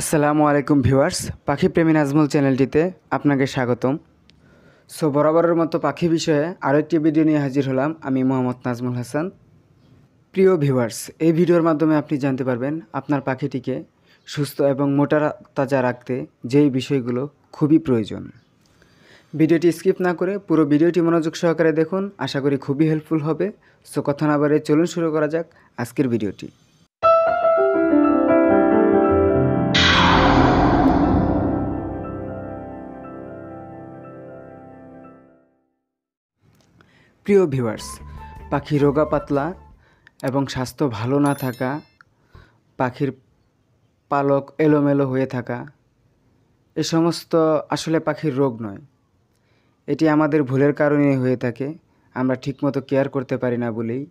আসসালামু আলাইকুম ভিউয়ার্স পাখি প্রেমী নাজমুল চ্যানেলটিতে আপনাকে স্বাগতম সো বরাবরের মতো পাখি বিষয়ে আরও একটি ভিডিও নিয়ে হাজির হলাম আমি মোহাম্মদ নাজমুল হাসান প্রিয় ভিউয়ার্স এই ভিডিওর মাধ্যমে আপনি জানতে পারবেন আপনার পাখিটিকে সুস্থ এবং মোটা তাজা রাখতে যেই বিষয়গুলো খুবই প্রয়োজন ভিডিওটি স্কিপ না করে পুরো ভিডিওটি মনোযোগ সহকারে দেখুন আশা করি খুবই হেল্পফুল হবে সো কথা না বলে চলুন শুরু করা যাক আজকের ভিডিওটি প্রিয় ভিউয়ার্স পাখি রোগা পাতলা এবং স্বাস্থ্য ভালো না থাকা পাখির পালক এলোমেলো হয়ে থাকা এ সমস্ত আসলে পাখির রোগ নয় এটি আমাদের ভুলের কারণে হয়ে থাকে আমরা ঠিকমতো কেয়ার করতে পারি না বলেই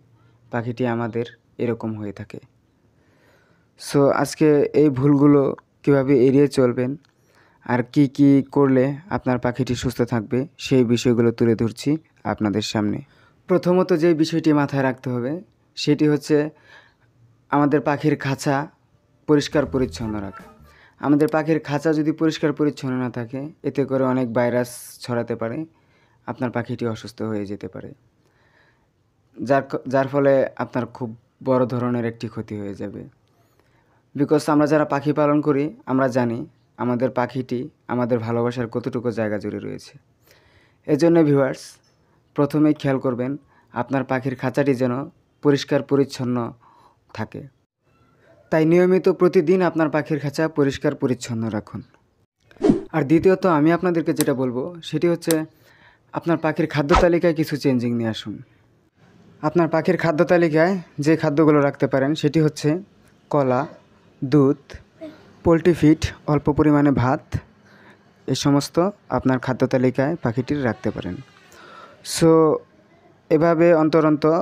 পাখিটি আমাদের এরকম হয়ে থাকে সো আজকে এই ভুলগুলো কীভাবে এড়িয়ে চলবেন আর কি কি করলে আপনার পাখিটি সুস্থ থাকবে সেই বিষয়গুলো তুলে ধরছি আপনাদের সামনে প্রথমত যে বিষয়টি মাথায় রাখতে হবে সেটি হচ্ছে আমাদের পাখির খাঁচা পরিষ্কার পরিচ্ছন্ন রাখা আমাদের পাখির খাঁচা যদি পরিষ্কার পরিচ্ছন্ন না থাকে এতে করে অনেক ভাইরাস ছড়াতে পারে আপনার পাখিটি অসুস্থ হয়ে যেতে পারে যার যার ফলে আপনার খুব বড় ধরনের একটি ক্ষতি হয়ে যাবে বিকজ আমরা যারা পাখি পালন করি আমরা জানি আমাদের পাখিটি আমাদের ভালোবাসার কতটুকু জায়গা জুড়ে রয়েছে এজন্য ভিউয়ার্স প্রথমেই খেয়াল করবেন আপনার পাখির খাঁচাটি যেন পরিষ্কার পরিচ্ছন্ন থাকে তাই নিয়মিত প্রতিদিন আপনার পাখির খাঁচা পরিষ্কার পরিচ্ছন্ন রাখুন আর দ্বিতীয়ত আমি আপনাদেরকে যেটা বলবো সেটি হচ্ছে আপনার পাখির খাদ্য তালিকায় কিছু চেঞ্জিং নিয়ে আসুন আপনার পাখির খাদ্য তালিকায় যে খাদ্যগুলো রাখতে পারেন সেটি হচ্ছে কলা দুধ পোলট্রি ফিড অল্প পরিমাণে ভাত এ সমস্ত আপনার খাদ্য তালিকায় পাখিটির রাখতে পারেন সো এভাবে অন্তর অন্তর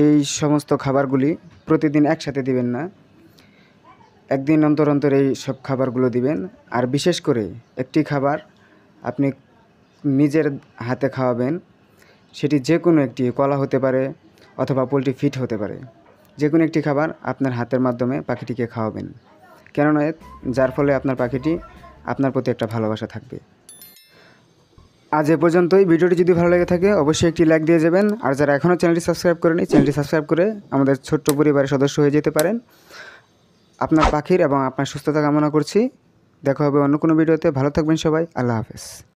এই সমস্ত খাবারগুলি প্রতিদিন একসাথে দিবেন না একদিন অন্তর অন্তর এই সব খাবারগুলো দিবেন আর বিশেষ করে একটি খাবার আপনি নিজের হাতে খাওয়াবেন সেটি যে কোনো একটি কলা হতে পারে অথবা পোলট্রি ফিট হতে পারে যে কোনো একটি খাবার আপনার হাতের মাধ্যমে পাখিটিকে খাওয়াবেন কেননা যার ফলে আপনার পাখিটি আপনার প্রতি একটা ভালোবাসা থাকবে আজ এ পর্যন্তই ভিডিওটি যদি ভালো লেগে থাকে অবশ্যই একটি লাইক দিয়ে যাবেন আর যারা এখনও চ্যানেলটি সাবস্ক্রাইব করেনি চ্যানেলটি সাবস্ক্রাইব করে আমাদের ছোট্ট পরিবারের সদস্য হয়ে যেতে পারেন আপনার পাখির এবং আপনার সুস্থতা কামনা করছি দেখা হবে অন্য কোনো ভিডিওতে ভালো থাকবেন সবাই আল্লাহ হাফেজ